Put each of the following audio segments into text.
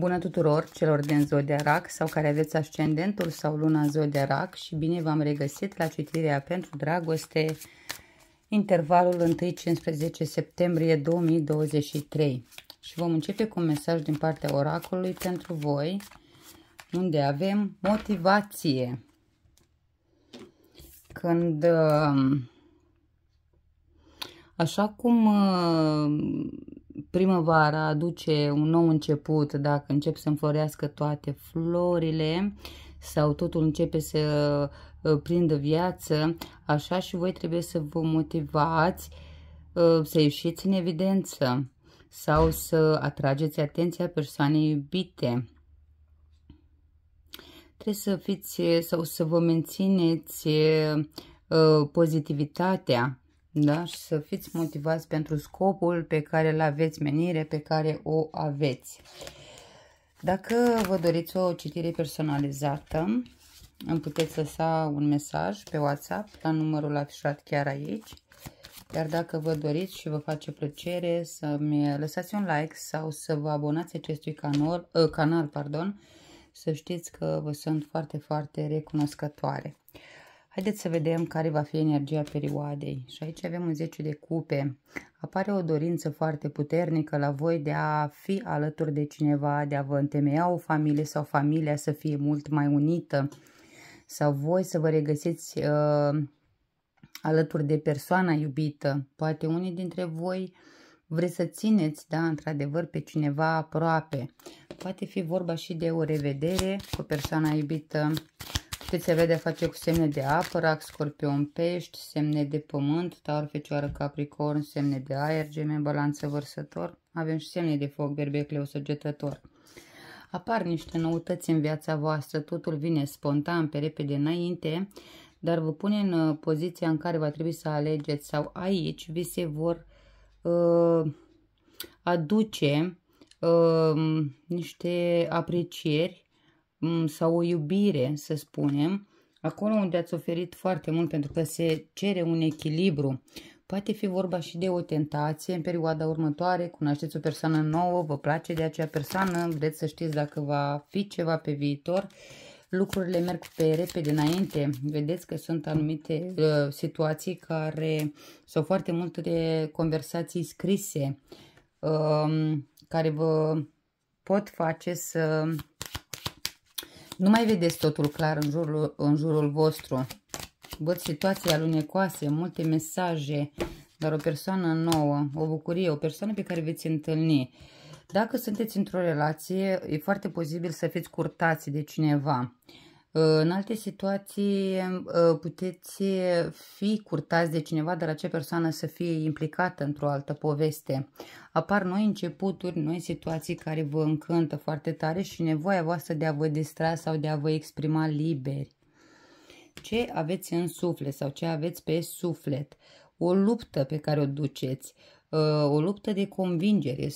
Bună tuturor celor din Zodia Rac sau care aveți ascendentul sau luna Zodia Rac și bine v-am regăsit la citirea pentru dragoste intervalul 1-15 septembrie 2023 și vom începe cu un mesaj din partea oracolului pentru voi unde avem motivație când uh, așa cum uh, primăvara aduce un nou început, dacă încep să înflorească toate florile sau totul începe să uh, prindă viață, așa și voi trebuie să vă motivați uh, să ieșiți în evidență sau să atrageți atenția persoanei iubite. Trebuie să fiți sau să vă mențineți uh, pozitivitatea da? și să fiți motivați pentru scopul pe care îl aveți, menire pe care o aveți. Dacă vă doriți o citire personalizată, îmi puteți lăsa un mesaj pe WhatsApp la numărul afișat chiar aici. Iar dacă vă doriți și vă face plăcere să-mi lăsați un like sau să vă abonați acestui canal, uh, ă, canal pardon, să știți că vă sunt foarte, foarte recunoscătoare. Haideți să vedem care va fi energia perioadei. Și aici avem un 10 de cupe. Apare o dorință foarte puternică la voi de a fi alături de cineva, de a vă întemeia o familie sau familia să fie mult mai unită. Sau voi să vă regăsiți uh, alături de persoana iubită. Poate unii dintre voi vreți să țineți, da, într-adevăr, pe cineva aproape. Poate fi vorba și de o revedere cu persoana iubită Știțele vedea face cu semne de apă, rac, scorpion, pești, semne de pământ, taur, fecioară, capricorn, semne de aer, gemen, balanță, vărsător. Avem și semne de foc, berbec, leu, săgetător. Apar niște noutăți în viața voastră, totul vine spontan, pe repede înainte, dar vă pune în uh, poziția în care va trebui să alegeți sau aici vi se vor uh, aduce uh, niște aprecieri Mm, sau o iubire, să spunem, acolo unde ați oferit foarte mult pentru că se cere un echilibru. Poate fi vorba și de o tentație în perioada următoare, cunoașteți o persoană nouă, vă place de acea persoană, vreți să știți dacă va fi ceva pe viitor. Lucrurile merg pe repede înainte. Vedeți că sunt anumite uh, situații care sau foarte multe conversații scrise uh, care vă pot face să nu mai vedeți totul clar în jurul, în jurul vostru. Văd situații alunecoase, multe mesaje, dar o persoană nouă, o bucurie, o persoană pe care veți întâlni. Dacă sunteți într-o relație, e foarte posibil să fiți curtați de cineva. În alte situații uh, puteți uh, fi curtați de cineva, dar acea persoană să fie implicată într-o altă poveste. Apar noi începuturi, noi situații care vă încântă foarte tare și nevoia voastră de a vă distra sau de a vă exprima liberi. Ce aveți în suflet sau ce aveți pe suflet? O luptă pe care o duceți, uh, o luptă de convingere,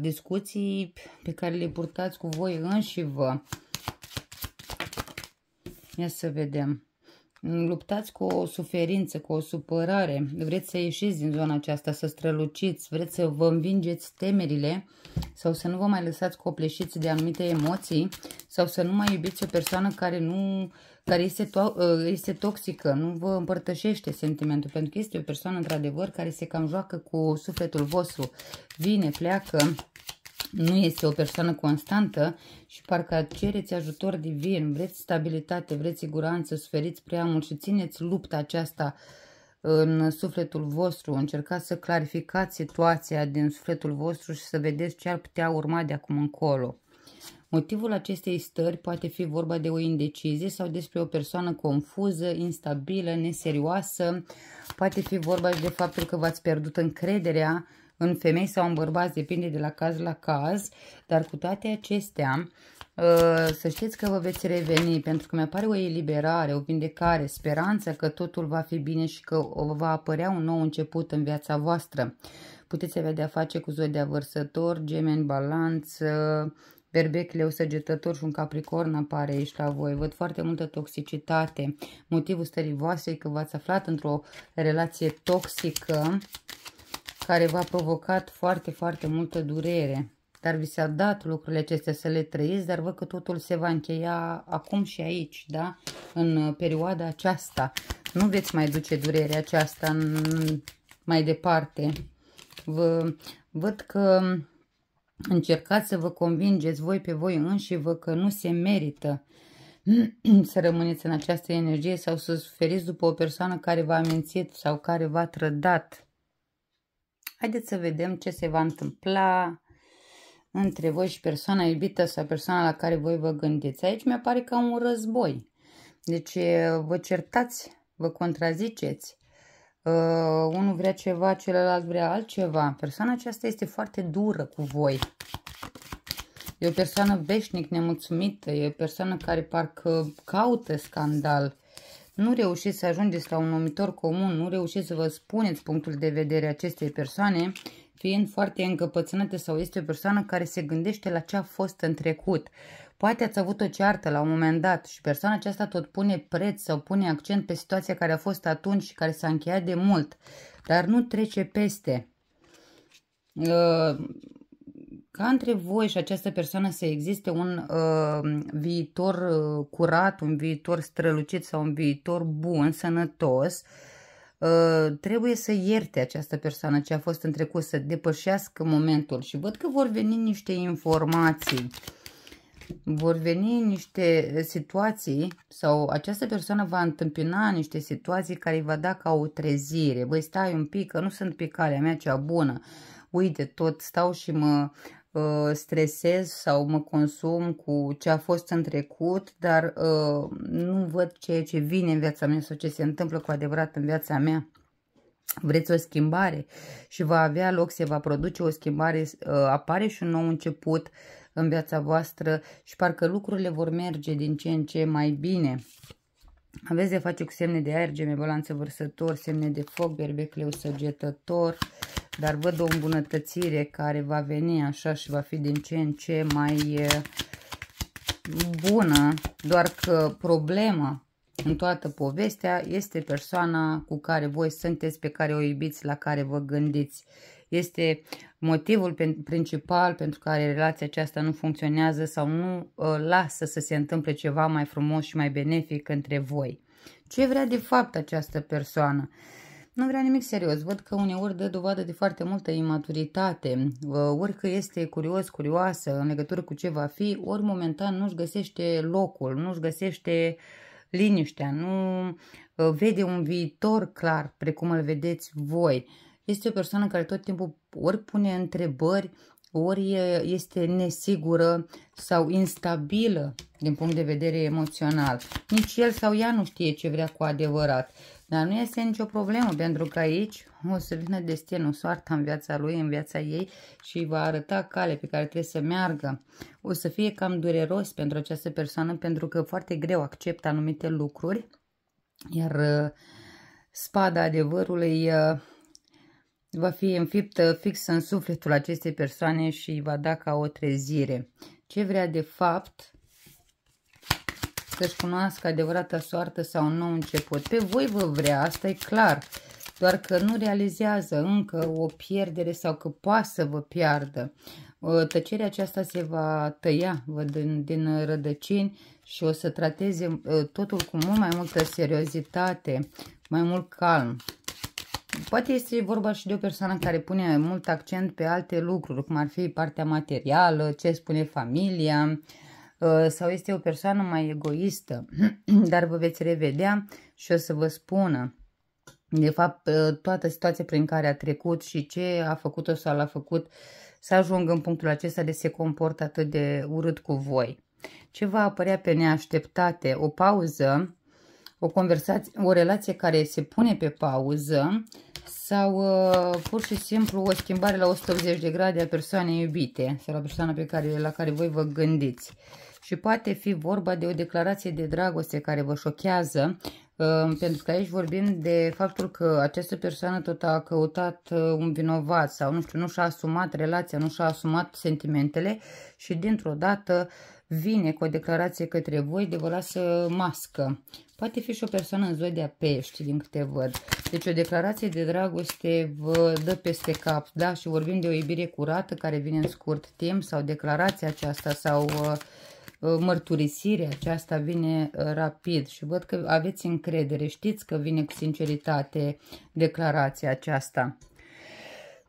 discuții pe care le purtați cu voi înși vă Ia să vedem. Luptați cu o suferință, cu o supărare. Vreți să ieșiți din zona aceasta, să străluciți. Vreți să vă învingeți temerile sau să nu vă mai lăsați copleșiți de anumite emoții sau să nu mai iubiți o persoană care nu care este, to uh, este toxică, nu vă împărtășește sentimentul, pentru că este o persoană într-adevăr care se cam joacă cu sufletul vostru. Vine, pleacă, nu este o persoană constantă și parcă cereți ajutor divin, vreți stabilitate, vreți siguranță, suferiți prea mult și țineți lupta aceasta în sufletul vostru, încercați să clarificați situația din sufletul vostru și să vedeți ce ar putea urma de acum încolo. Motivul acestei stări poate fi vorba de o indecizie sau despre o persoană confuză, instabilă, neserioasă. Poate fi vorba și de faptul că v-ați pierdut încrederea în femei sau în bărbați, depinde de la caz la caz, dar cu toate acestea, ă, să știți că vă veți reveni, pentru că mi-apare o eliberare, o vindecare, speranță că totul va fi bine și că va apărea un nou început în viața voastră. Puteți avea de-a face cu zodia vărsător, gemeni, balanță, berbec, leu, săgetător și un capricorn apare aici la voi. Văd foarte multă toxicitate. Motivul stării voastre e că v-ați aflat într-o relație toxică care v-a provocat foarte, foarte multă durere. Dar vi s-a dat lucrurile acestea să le trăiți, dar văd că totul se va încheia acum și aici, da? În uh, perioada aceasta. Nu veți mai duce durerea aceasta în, mai departe. Vă, văd că încercați să vă convingeți voi pe voi înși vă că nu se merită să rămâneți în această energie sau să suferiți după o persoană care v-a mințit sau care v-a trădat Haideți să vedem ce se va întâmpla între voi și persoana iubită sau persoana la care voi vă gândiți. Aici mi apare ca un război. Deci vă certați, vă contraziceți. Uh, unul vrea ceva, celălalt vrea altceva. Persoana aceasta este foarte dură cu voi. E o persoană veșnic nemulțumită, e o persoană care parcă caută scandal nu reușiți să ajungeți la un numitor comun, nu reușiți să vă spuneți punctul de vedere acestei persoane, fiind foarte încăpățânată sau este o persoană care se gândește la ce a fost în trecut. Poate ați avut o ceartă la un moment dat și persoana aceasta tot pune preț sau pune accent pe situația care a fost atunci și care s-a încheiat de mult, dar nu trece peste. Ă, ca între voi și această persoană să existe un uh, viitor uh, curat, un viitor strălucit sau un viitor bun, sănătos, uh, trebuie să ierte această persoană ce a fost în trecut, să depășească momentul. Și văd că vor veni niște informații, vor veni niște situații sau această persoană va întâmpina niște situații care îi va da ca o trezire. Băi, stai un pic, că nu sunt pe calea mea cea bună uite tot, stau și mă Uh, stresez sau mă consum cu ce a fost în trecut, dar uh, nu văd ceea ce vine în viața mea sau ce se întâmplă cu adevărat în viața mea. Vreți o schimbare și va avea loc, se va produce o schimbare, uh, apare și un nou început în viața voastră și parcă lucrurile vor merge din ce în ce mai bine. Aveți de face cu semne de aer, geme, balanță vărsător, semne de foc, berbecleu săgetător, dar văd o îmbunătățire care va veni așa și va fi din ce în ce mai bună, doar că problema în toată povestea este persoana cu care voi sunteți, pe care o iubiți, la care vă gândiți este motivul principal pentru care relația aceasta nu funcționează sau nu ă, lasă să se întâmple ceva mai frumos și mai benefic între voi. Ce vrea de fapt această persoană? Nu vrea nimic serios. Văd că uneori dă dovadă de foarte multă imaturitate. Ă, ori că este curios, curioasă în legătură cu ce va fi, ori momentan nu-și găsește locul, nu-și găsește liniștea, nu ă, vede un viitor clar precum îl vedeți voi este o persoană care tot timpul ori pune întrebări, ori este nesigură sau instabilă din punct de vedere emoțional. Nici el sau ea nu știe ce vrea cu adevărat. Dar nu este nicio problemă, pentru că aici o să vină destinul, soarta în viața lui, în viața ei și va arăta cale pe care trebuie să meargă. O să fie cam dureros pentru această persoană, pentru că foarte greu acceptă anumite lucruri, iar uh, spada adevărului uh, va fi înfiptă uh, fix în sufletul acestei persoane și va da ca o trezire. Ce vrea de fapt să-și cunoască adevărata soartă sau un nou început. Pe voi vă vrea, asta e clar, doar că nu realizează încă o pierdere sau că poate să vă piardă. Uh, tăcerea aceasta se va tăia din, din rădăcini și o să trateze uh, totul cu mult mai multă seriozitate, mai mult calm. Poate este vorba și de o persoană care pune mult accent pe alte lucruri, cum ar fi partea materială, ce spune familia, ă, sau este o persoană mai egoistă, dar vă veți revedea și o să vă spună de fapt ă, toată situația prin care a trecut și ce a făcut-o sau l-a făcut să ajungă în punctul acesta de se comportă atât de urât cu voi. Ce va apărea pe neașteptate? O pauză, o, conversație, o relație care se pune pe pauză sau uh, pur și simplu o schimbare la 180 de grade a persoanei iubite sau la persoana pe care, la care voi vă gândiți. Și poate fi vorba de o declarație de dragoste care vă șochează, uh, pentru că aici vorbim de faptul că această persoană tot a căutat uh, un vinovat sau nu știu, nu și-a asumat relația, nu și-a asumat sentimentele și dintr-o dată vine cu o declarație către voi de vă lasă mască. Poate fi și o persoană în zodia pești, din câte văd. Deci o declarație de dragoste vă dă peste cap, da? Și vorbim de o iubire curată care vine în scurt timp sau declarația aceasta sau uh, uh mărturisirea aceasta vine uh, rapid și văd că aveți încredere, știți că vine cu sinceritate declarația aceasta.